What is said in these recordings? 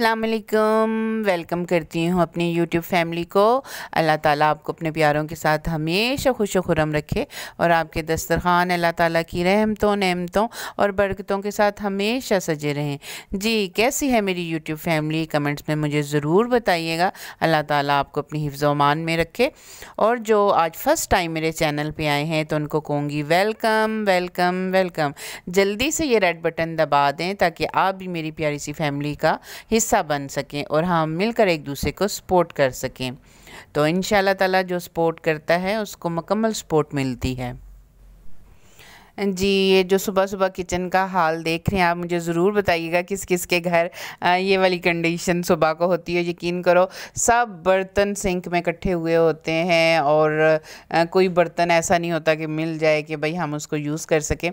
असलकम वेलकम करती हूँ अपनी यूट्यूब फैमिली को अल्लाह ताला आपको अपने प्यारों के साथ हमेशा खुश खुरम रखे और आपके दस्तरखान अल्लाह ताला की रहमतों नमतों और बरकतों के साथ हमेशा सजे रहें जी कैसी है मेरी यूट्यूब फैमिली कमेंट्स में मुझे ज़रूर बताइएगा अल्लाह ताला आपको अपनी हिफ्ज़ोमान में रखे और जो आज फ़र्स्ट टाइम मेरे चैनल पर आए हैं तो उनको कहूँगी वेलकम वेलकम वेलकम जल्दी से ये रेड बटन दबा दें ताकि आप भी मेरी प्यारी सी फैमिली का हिस्सा हिस्सा बन सकें और हम मिलकर एक दूसरे को सपोर्ट कर सकें तो इन ताला जो सपोर्ट करता है उसको मकमल सपोर्ट मिलती है जी ये जो सुबह सुबह किचन का हाल देख रहे हैं आप मुझे ज़रूर बताइएगा किस किस के घर ये वाली कंडीशन सुबह को होती है यकीन करो सब बर्तन सिंक में इकट्ठे हुए होते हैं और कोई बर्तन ऐसा नहीं होता कि मिल जाए कि भाई हम उसको यूज़ कर सकें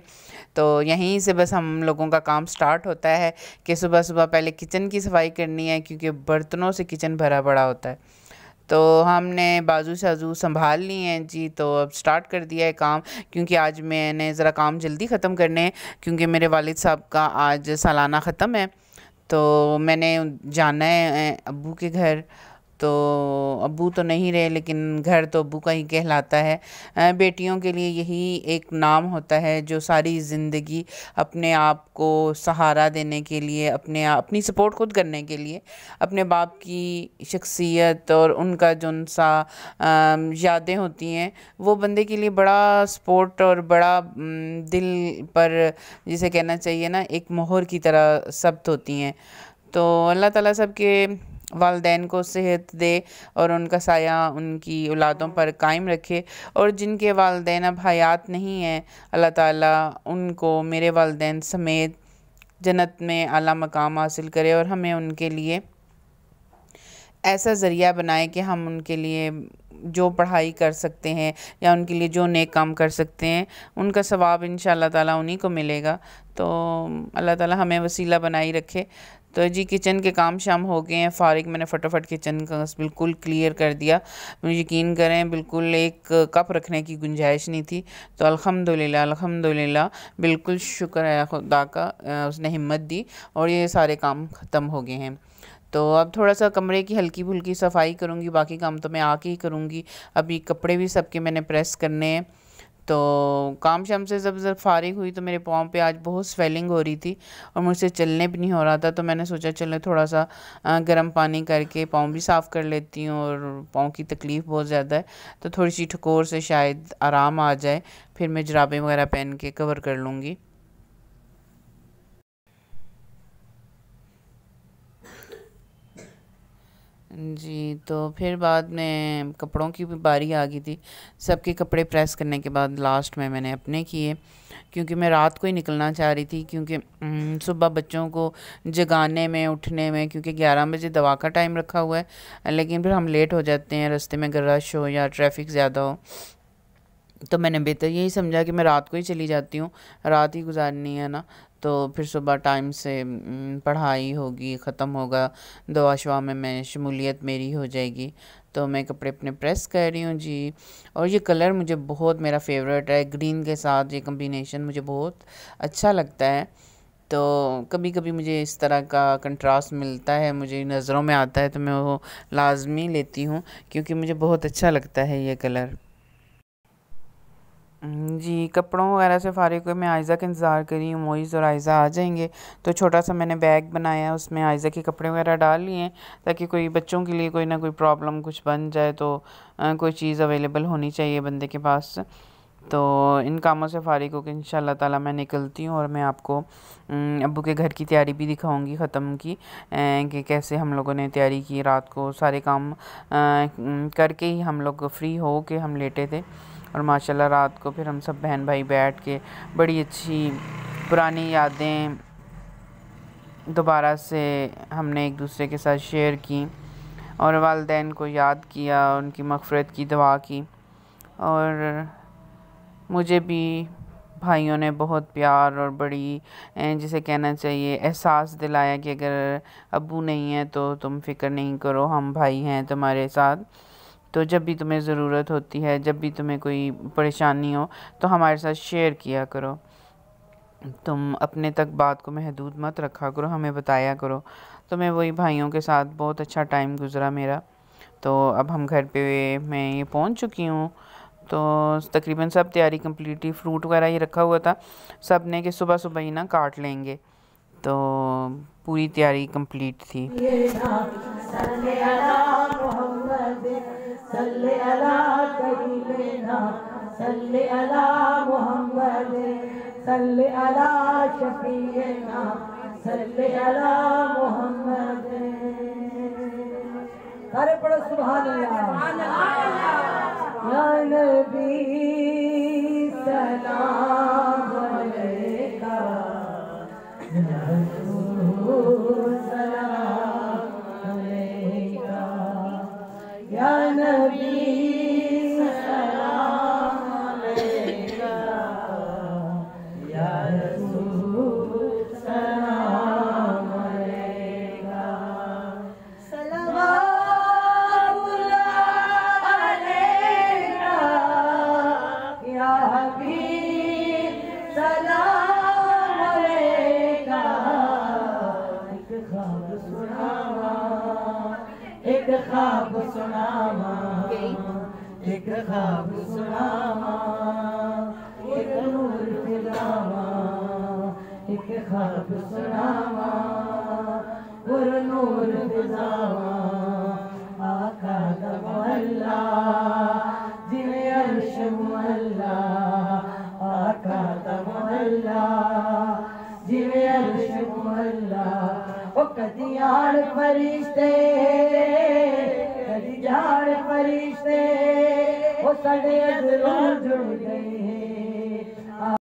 तो यहीं से बस हम लोगों का काम स्टार्ट होता है कि सुबह सुबह पहले किचन की सफाई करनी है क्योंकि बर्तनों से किचन भरा पड़ा होता है तो हमने बाजू साजू संभाल ली हैं जी तो अब स्टार्ट कर दिया है काम क्योंकि आज मैंने ज़रा काम जल्दी ख़त्म करने हैं क्योंकि मेरे वालिद साहब का आज सालाना ख़त्म है तो मैंने जाना है अबू के घर तो अबू तो नहीं रहे लेकिन घर तो अबू का ही कहलाता है बेटियों के लिए यही एक नाम होता है जो सारी ज़िंदगी अपने आप को सहारा देने के लिए अपने आप अपनी सपोर्ट खुद करने के लिए अपने बाप की शख्सियत और उनका जो सा यादें होती हैं वो बंदे के लिए बड़ा सपोर्ट और बड़ा दिल पर जिसे कहना चाहिए ना एक मोहर की तरह सब्त होती हैं तो अल्लाह ताला सब के वालदेन को सेहत दे और उनका साया उनकी औलादों पर कायम रखे और जिनके वालदेन अब हयात नहीं हैं अल्लाह ताला उनको मेरे वालदेन समेत जन्नत में आला मकाम हासिल करे और हमें उनके लिए ऐसा ज़रिया बनाए कि हम उनके लिए जो पढ़ाई कर सकते हैं या उनके लिए जो नेक काम कर सकते हैं उनका सवाब इन ताला उन्हीं को मिलेगा तो अल्लाह ताला हमें वसीला बनाई रखे तो जी किचन के काम शाम हो गए हैं फारिक मैंने फटाफट किचन का बिल्कुल क्लियर कर दिया यकीन करें बिल्कुल एक कप रखने की गुंजाइश नहीं थी तो अल्हम्दुलिल्लाह अल्हम्दुलिल्लाह बिल्कुल शुक्र है खुदा का उसने हिम्मत दी और ये सारे काम ख़त्म हो गए हैं तो अब थोड़ा सा कमरे की हल्की फुल्की सफाई करूँगी बाकी काम तो मैं आके ही करूँगी अभी कपड़े भी सबके मैंने प्रेस करने हैं तो काम शाम से जब जब फारिग हुई तो मेरे पाँव पे आज बहुत स्वेलिंग हो रही थी और मुझसे चलने भी नहीं हो रहा था तो मैंने सोचा चलो थोड़ा सा गर्म पानी करके पाँव भी साफ़ कर लेती हूँ और पाँव की तकलीफ़ बहुत ज़्यादा है तो थोड़ी सी ठकोर से शायद आराम आ जाए फिर मैं जराबें वगैरह पहन के कवर कर लूँगी जी तो फिर बाद में कपड़ों की भी बारी आ गई थी सबके कपड़े प्रेस करने के बाद लास्ट में मैंने अपने किए क्योंकि मैं रात को ही निकलना चाह रही थी क्योंकि सुबह बच्चों को जगाने में उठने में क्योंकि ग्यारह बजे दवा का टाइम रखा हुआ है लेकिन फिर हम लेट हो जाते हैं रास्ते में रश हो या ट्रैफिक ज़्यादा हो तो मैंने बेहतर यही समझा कि मैं रात को ही चली जाती हूँ रात ही गुजारनी है ना तो फिर सुबह टाइम से पढ़ाई होगी ख़त्म होगा दवा शुआ में मैं शमूलियत मेरी हो जाएगी तो मैं कपड़े अपने प्रेस कर रही हूँ जी और ये कलर मुझे बहुत मेरा फेवरेट है ग्रीन के साथ ये कम्बिनेशन मुझे बहुत अच्छा लगता है तो कभी कभी मुझे इस तरह का कंट्रास्ट मिलता है मुझे नज़रों में आता है तो मैं वो लाजमी लेती हूँ क्योंकि मुझे बहुत अच्छा लगता है ये कलर हम्म, जी कपड़ों वगैरह से फारिग हुए मैं आयज़ा का इंतज़ार कर रही हूँ मोइज़ और आयज़ा आ जाएंगे तो छोटा सा मैंने बैग बनाया उसमें आयज़ा के कपड़े वगैरह डाल लिए ताकि कोई बच्चों के लिए कोई ना कोई प्रॉब्लम कुछ बन जाए तो आ, कोई चीज़ अवेलेबल होनी चाहिए बंदे के पास तो इन कामों से फारिग होकर इन शाला ताला मैं निकलती हूँ और मैं आपको हम्म, अबू के घर की तैयारी भी दिखाऊंगी ख़त्म की कि कैसे हम लोगों ने तैयारी की रात को सारे काम हम्म, करके ही हम लोग फ्री हो के हम लेटे थे और माशाल्लाह रात को फिर हम सब बहन भाई बैठ के बड़ी अच्छी पुरानी यादें दोबारा से हमने एक दूसरे के साथ शेयर की और वालदेन को याद किया उनकी मफ़रत की दुआ की और मुझे भी भाइयों ने बहुत प्यार और बड़ी जिसे कहना चाहिए एहसास दिलाया कि अगर अबू नहीं है तो तुम फिक्र नहीं करो हम भाई हैं तुम्हारे साथ तो जब भी तुम्हें ज़रूरत होती है जब भी तुम्हें कोई परेशानी हो तो हमारे साथ शेयर किया करो तुम अपने तक बात को महदूद मत रखा करो हमें बताया करो तो मैं वही भाइयों के साथ बहुत अच्छा टाइम गुज़रा मेरा तो अब हम घर पे मैं ये पहुंच चुकी हूँ तो तकरीबन सब तैयारी कम्प्लीट ही फ्रूट वगैरह ये रखा हुआ था सब ने कि सुबह सुबह ही ना काट लेंगे तो पूरी तैयारी कंप्लीट थी सुभान अल्लाह सुभान अल्लाह या नबी खा ایک خواب हिकु खा نور न फरिश्ते कदियाड़ फरिश्ते कॾहिं आण परी जुड़ गए